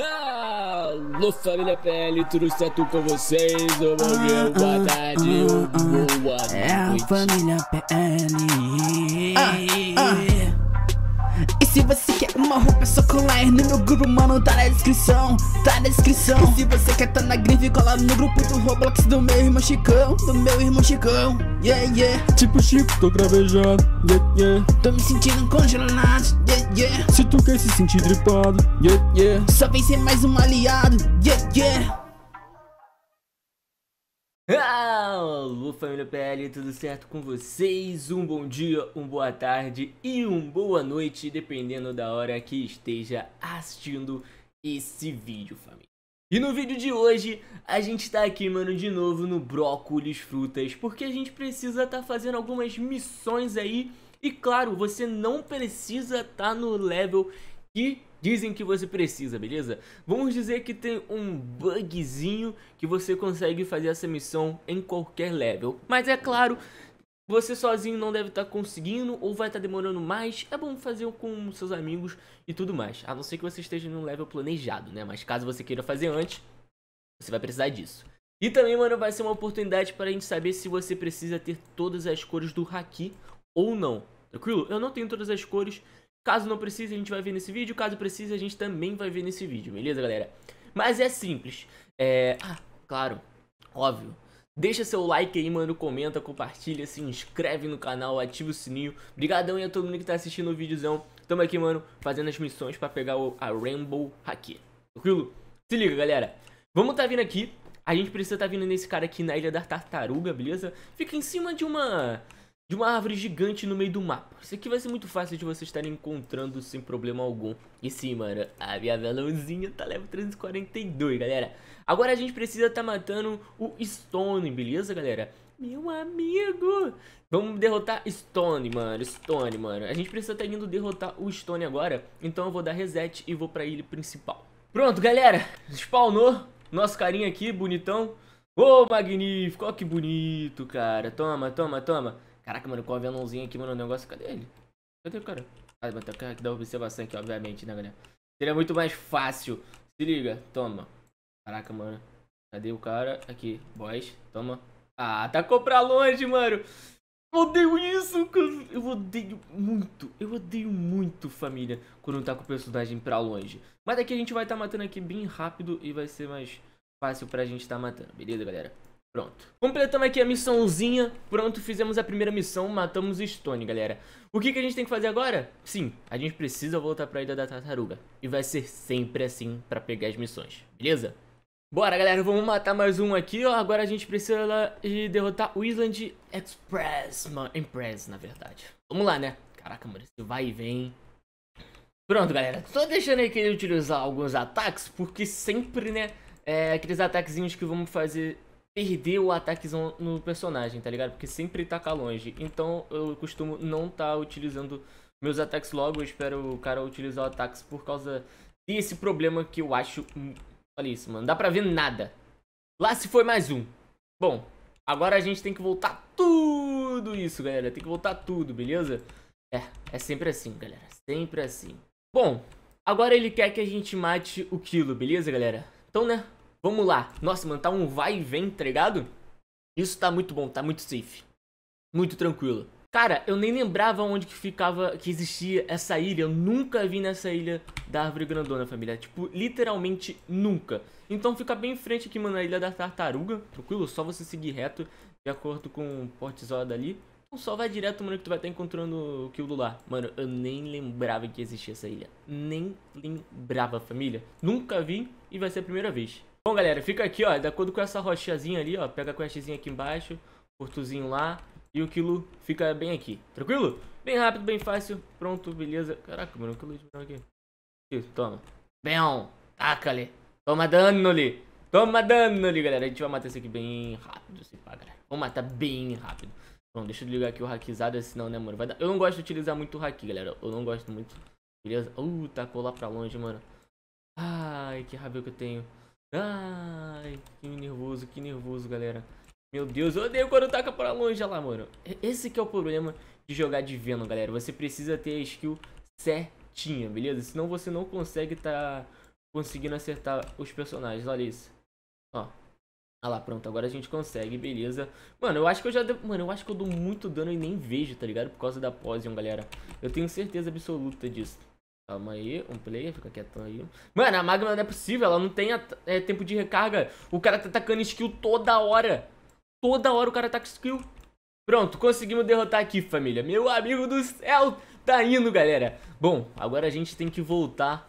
Alô ah, família PL, tudo certo com vocês? Bom dia, ah, boa ah, tarde, boa noite É a família PL E se você uma roupa só só colar no meu grupo, mano, tá na descrição Tá na descrição e se você quer tá na grife, cola no grupo do Roblox do meu irmão Chicão Do meu irmão Chicão, yeah, yeah Tipo Chico, tô gravejado, yeah, yeah Tô me sentindo congelado, yeah, yeah Se tu quer se sentir dripado, é yeah, yeah Só vem ser mais um aliado, yeah, yeah Alô família PL, tudo certo com vocês? Um bom dia, uma boa tarde e uma boa noite, dependendo da hora que esteja assistindo esse vídeo, família. E no vídeo de hoje, a gente tá aqui, mano, de novo no Brócolis Frutas, porque a gente precisa tá fazendo algumas missões aí, e claro, você não precisa tá no level que dizem que você precisa, beleza? Vamos dizer que tem um bugzinho que você consegue fazer essa missão em qualquer level. Mas é claro, você sozinho não deve estar tá conseguindo ou vai estar tá demorando mais. É bom fazer com seus amigos e tudo mais. A não ser que você esteja num level planejado, né? Mas caso você queira fazer antes, você vai precisar disso. E também, mano, vai ser uma oportunidade para a gente saber se você precisa ter todas as cores do Haki ou não. Tranquilo? Eu não tenho todas as cores, Caso não precise, a gente vai ver nesse vídeo. Caso precise, a gente também vai ver nesse vídeo, beleza, galera? Mas é simples. É... Ah, claro. Óbvio. Deixa seu like aí, mano, comenta, compartilha, se inscreve no canal, ativa o sininho. Obrigadão aí a todo mundo que tá assistindo o videozão. Tamo aqui, mano, fazendo as missões pra pegar o, a Rainbow Haki. Tranquilo? Se liga, galera. Vamos tá vindo aqui. A gente precisa tá vindo nesse cara aqui na Ilha da Tartaruga, beleza? Fica em cima de uma de uma árvore gigante no meio do mapa. Isso aqui vai ser muito fácil de vocês estarem encontrando sem problema algum. E sim, mano, a minha velãozinha tá level 342, galera. Agora a gente precisa tá matando o Stone, beleza, galera? Meu amigo! Vamos derrotar Stone, mano. Stone, mano. A gente precisa tá indo derrotar o Stone agora. Então eu vou dar reset e vou pra ilha principal. Pronto, galera. Spawnou. Nosso carinha aqui, bonitão. Ô, oh, magnífico. Ó, oh, que bonito, cara. Toma, toma, toma. Caraca, mano, com o aviãozinho aqui, mano, o negócio... Cadê ele? Cadê o cara? Ah, bateu o que dá observação aqui, obviamente, né, galera? Seria muito mais fácil. Se liga, toma. Caraca, mano. Cadê o cara? Aqui, boss, toma. Ah, tacou pra longe, mano. Eu odeio isso, cara. Eu odeio muito. Eu odeio muito, família, quando tá com o personagem pra longe. Mas daqui a gente vai estar tá matando aqui bem rápido e vai ser mais fácil pra gente estar tá matando. Beleza, galera? Pronto. Completamos aqui a missãozinha. Pronto, fizemos a primeira missão, matamos Stone, galera. O que, que a gente tem que fazer agora? Sim, a gente precisa voltar pra Ilha da Tartaruga. E vai ser sempre assim pra pegar as missões, beleza? Bora, galera, vamos matar mais um aqui, ó. Agora a gente precisa lá, e derrotar o Island Express, mano. Impress, na verdade. Vamos lá, né? Caraca, mano, esse vai e vem. Pronto, galera. Só deixando aí que ele utilizar alguns ataques, porque sempre, né, é, aqueles ataquezinhos que vamos fazer perder o ataque no personagem, tá ligado? Porque sempre taca longe. Então eu costumo não estar tá utilizando meus ataques logo. Eu espero o cara utilizar ataques por causa desse problema que eu acho... Olha isso, mano. Dá pra ver nada. Lá se foi mais um. Bom, agora a gente tem que voltar tudo isso, galera. Tem que voltar tudo, beleza? É, é sempre assim, galera. Sempre assim. Bom, agora ele quer que a gente mate o Kilo, beleza, galera? Então, né? Vamos lá. Nossa, mano, tá um vai e vem, tá ligado? Isso tá muito bom, tá muito safe. Muito tranquilo. Cara, eu nem lembrava onde que ficava, que existia essa ilha. Eu nunca vi nessa ilha da árvore grandona, família. Tipo, literalmente nunca. Então fica bem em frente aqui, mano, a ilha da tartaruga. Tranquilo? Só você seguir reto, de acordo com o portizol dali. Então só vai direto, mano, que tu vai estar tá encontrando o kill do lá. Mano, eu nem lembrava que existia essa ilha. Nem lembrava, família. Nunca vi e vai ser a primeira vez. Bom, galera, fica aqui, ó, de acordo com essa rochazinha ali, ó, pega a rochazinha aqui embaixo, Portuzinho lá, e o quilo fica bem aqui, tranquilo? Bem rápido, bem fácil, pronto, beleza. Caraca, mano, o quilo diminuiu aqui. Isso, toma. Bem, taca ali. Toma dano ali, Toma dano ali, galera. A gente vai matar esse aqui bem rápido, se pá, galera. Vamos matar bem rápido. Bom, deixa eu ligar aqui o hackizado, senão, né, mano, vai dar... Eu não gosto de utilizar muito o hack, galera. Eu não gosto muito. Beleza? Uh, tacou lá pra longe, mano. Ai, que rabio que eu tenho. Ai, que nervoso, que nervoso, galera. Meu Deus, eu odeio quando taca pra longe, olha lá, mano. Esse que é o problema de jogar de Venom, galera. Você precisa ter a skill certinha, beleza? Senão você não consegue tá conseguindo acertar os personagens, olha isso. Ó. Ah lá, pronto, agora a gente consegue, beleza. Mano, eu acho que eu já... De... Mano, eu acho que eu dou muito dano e nem vejo, tá ligado? Por causa da Poison, galera. Eu tenho certeza absoluta disso. Calma aí, um player, fica quietão aí. Mano, a magma não é possível, ela não tem é, tempo de recarga. O cara tá atacando skill toda hora. Toda hora o cara tá com skill. Pronto, conseguimos derrotar aqui, família. Meu amigo do céu, tá indo, galera. Bom, agora a gente tem que voltar.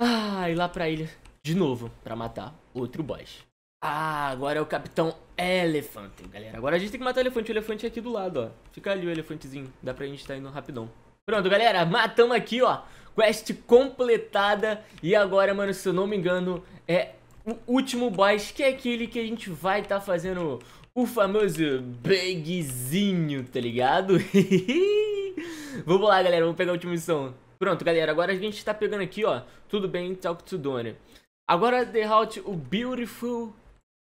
Ah, ir lá pra ilha de novo pra matar outro boss. Ah, agora é o Capitão Elefante, galera. Agora a gente tem que matar o elefante. O elefante é aqui do lado, ó. Fica ali o elefantezinho. Dá pra gente tá indo rapidão. Pronto, galera, matamos aqui, ó, quest completada e agora, mano, se eu não me engano, é o último boss, que é aquele que a gente vai estar tá fazendo o famoso begzinho tá ligado? vamos lá, galera, vamos pegar a última missão. Pronto, galera, agora a gente tá pegando aqui, ó, tudo bem, talk to Dona. Agora, derrote o Beautiful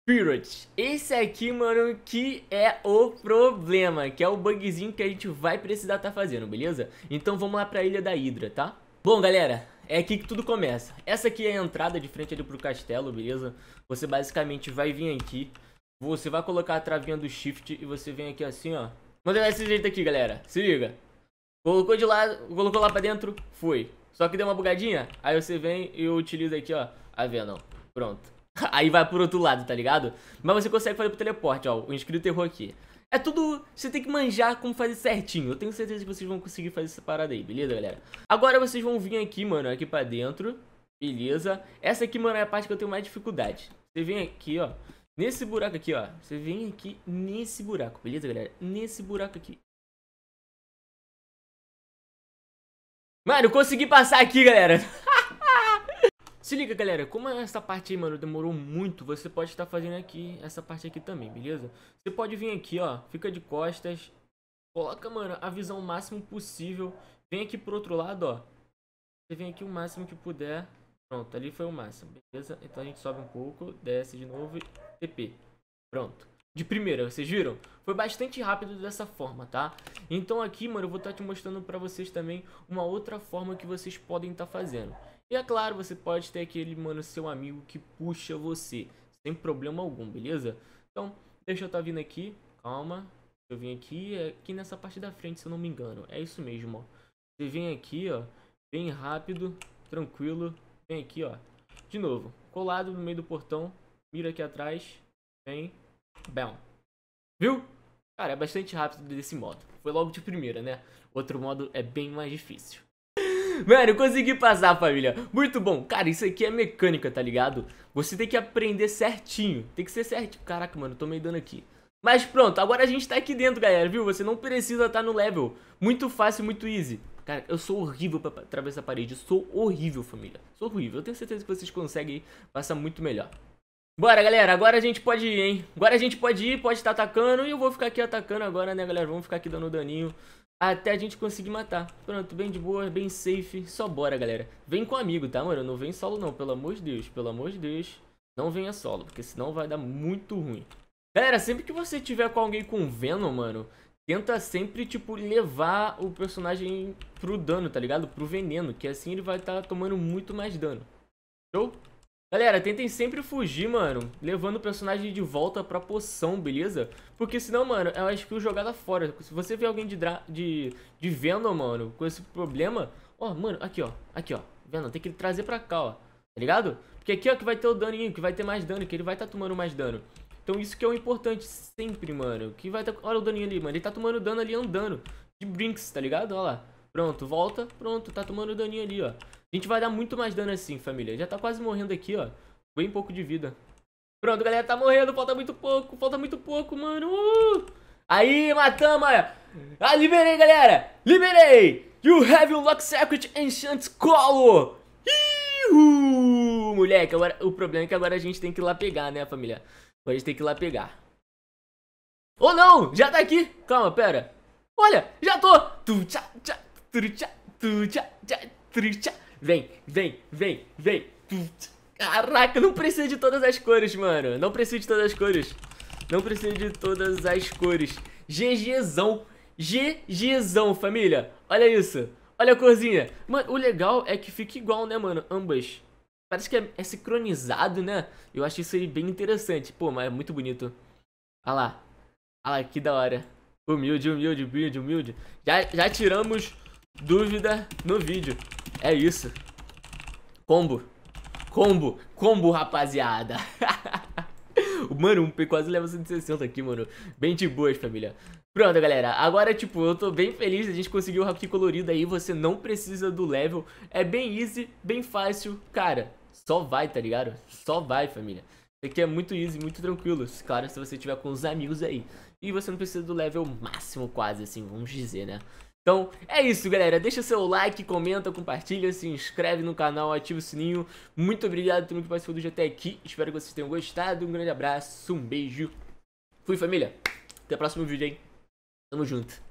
Spirit. Esse aqui, mano, que é o problema, que é o bugzinho que a gente vai precisar tá fazendo, beleza? Então vamos lá pra Ilha da Hidra, tá? Bom, galera, é aqui que tudo começa. Essa aqui é a entrada de frente ali pro castelo, beleza? Você basicamente vai vir aqui, você vai colocar a travinha do shift e você vem aqui assim, ó. Mandei desse jeito aqui, galera. Se liga. Colocou de lado, colocou lá pra dentro, foi. Só que deu uma bugadinha, aí você vem e utiliza aqui, ó, a tá Venom. Pronto. Aí vai pro outro lado, tá ligado? Mas você consegue fazer pro teleporte, ó. O inscrito errou aqui. É tudo. Você tem que manjar como fazer certinho. Eu tenho certeza que vocês vão conseguir fazer essa parada aí, beleza, galera? Agora vocês vão vir aqui, mano, aqui pra dentro. Beleza. Essa aqui, mano, é a parte que eu tenho mais dificuldade. Você vem aqui, ó. Nesse buraco aqui, ó. Você vem aqui nesse buraco, beleza, galera? Nesse buraco aqui. Mano, consegui passar aqui, galera. Se liga, galera, como essa parte aí, mano, demorou muito, você pode estar fazendo aqui, essa parte aqui também, beleza? Você pode vir aqui, ó, fica de costas, coloca, mano, a visão máximo possível, vem aqui pro outro lado, ó. Você vem aqui o máximo que puder. Pronto, ali foi o máximo, beleza? Então a gente sobe um pouco, desce de novo e TP. Pronto de primeira, vocês viram? Foi bastante rápido dessa forma, tá? Então aqui, mano, eu vou estar tá te mostrando pra vocês também uma outra forma que vocês podem estar tá fazendo. E é claro, você pode ter aquele, mano, seu amigo que puxa você, sem problema algum, beleza? Então, deixa eu estar tá vindo aqui, calma. Eu vim aqui, é aqui nessa parte da frente, se eu não me engano. É isso mesmo, ó. Você vem aqui, ó, bem rápido, tranquilo. Vem aqui, ó. De novo, colado no meio do portão, mira aqui atrás, vem, bam. Viu? Cara, é bastante rápido desse modo. Foi logo de primeira, né? Outro modo é bem mais difícil. Mano, consegui passar, família. Muito bom. Cara, isso aqui é mecânica, tá ligado? Você tem que aprender certinho. Tem que ser certinho. Caraca, mano, eu tô meio dando aqui. Mas pronto, agora a gente tá aqui dentro, galera, viu? Você não precisa estar tá no level. Muito fácil, muito easy. Cara, eu sou horrível pra atravessar a parede. Eu sou horrível, família. Sou horrível. Eu tenho certeza que vocês conseguem passar muito melhor. Bora, galera. Agora a gente pode ir, hein? Agora a gente pode ir, pode estar tá atacando. E eu vou ficar aqui atacando agora, né, galera? Vamos ficar aqui dando daninho. Até a gente conseguir matar. Pronto, bem de boa, bem safe. Só bora, galera. Vem com amigo, tá, mano? Não vem solo não, pelo amor de Deus. Pelo amor de Deus. Não venha solo, porque senão vai dar muito ruim. Galera, sempre que você tiver com alguém com Venom, mano, tenta sempre, tipo, levar o personagem pro dano, tá ligado? Pro veneno, que assim ele vai estar tá tomando muito mais dano. Show? Galera, tentem sempre fugir, mano, levando o personagem de volta pra poção, beleza? Porque senão, mano, é uma skill jogada fora. Se você vê alguém de, de, de Venom, mano, com esse problema... Ó, mano, aqui, ó. Aqui, ó. Venom, tem que trazer pra cá, ó. Tá ligado? Porque aqui, ó, que vai ter o daninho, que vai ter mais dano, que ele vai tá tomando mais dano. Então isso que é o importante sempre, mano. Que vai tá... Olha o daninho ali, mano. Ele tá tomando dano ali andando. De Brinks, tá ligado? Olha lá. Pronto, volta. Pronto, tá tomando daninho ali, ó. A gente vai dar muito mais dano assim, família. Já tá quase morrendo aqui, ó. Bem pouco de vida. Pronto, galera, tá morrendo. Falta muito pouco. Falta muito pouco, mano. Uh! Aí, matamos. Ah, liberei, galera. Liberei. You have your lock secret enchant color. Moleque, agora, o problema é que agora a gente tem que ir lá pegar, né, família? Agora a gente tem que ir lá pegar. Ou oh, não, já tá aqui. Calma, pera. Olha, já tô. Tu, tcha, tcha, tru tcha, tu, tcha, tchá, tu, vem, vem, vem, vem. Caraca, não precisa de todas as cores, mano. Não precisa de todas as cores. Não precisa de todas as cores. GGzão. GGzão, família. Olha isso. Olha a corzinha. Mano, o legal é que fica igual, né, mano? Ambas. Parece que é, é sincronizado, né? Eu acho isso aí bem interessante. Pô, mas é muito bonito. Olha lá. Olha lá, que da hora. Humilde, humilde, humilde, humilde. Já, já tiramos dúvida no vídeo. É isso. Combo. Combo. Combo, rapaziada. mano, um P quase leva 160 aqui, mano. Bem de boas, família. Pronto, galera. Agora, tipo, eu tô bem feliz. A gente conseguiu o haki colorido aí. Você não precisa do level. É bem easy, bem fácil. Cara, só vai, tá ligado? Só vai, família. Isso aqui é muito easy, muito tranquilo. Claro, se você tiver com os amigos aí. E você não precisa do level máximo quase, assim, vamos dizer, né? Então é isso, galera. Deixa seu like, comenta, compartilha, se inscreve no canal, ativa o sininho. Muito obrigado a todo mundo que participou do vídeo até aqui. Espero que vocês tenham gostado. Um grande abraço, um beijo. Fui, família. Até o próximo vídeo, hein? Tamo junto.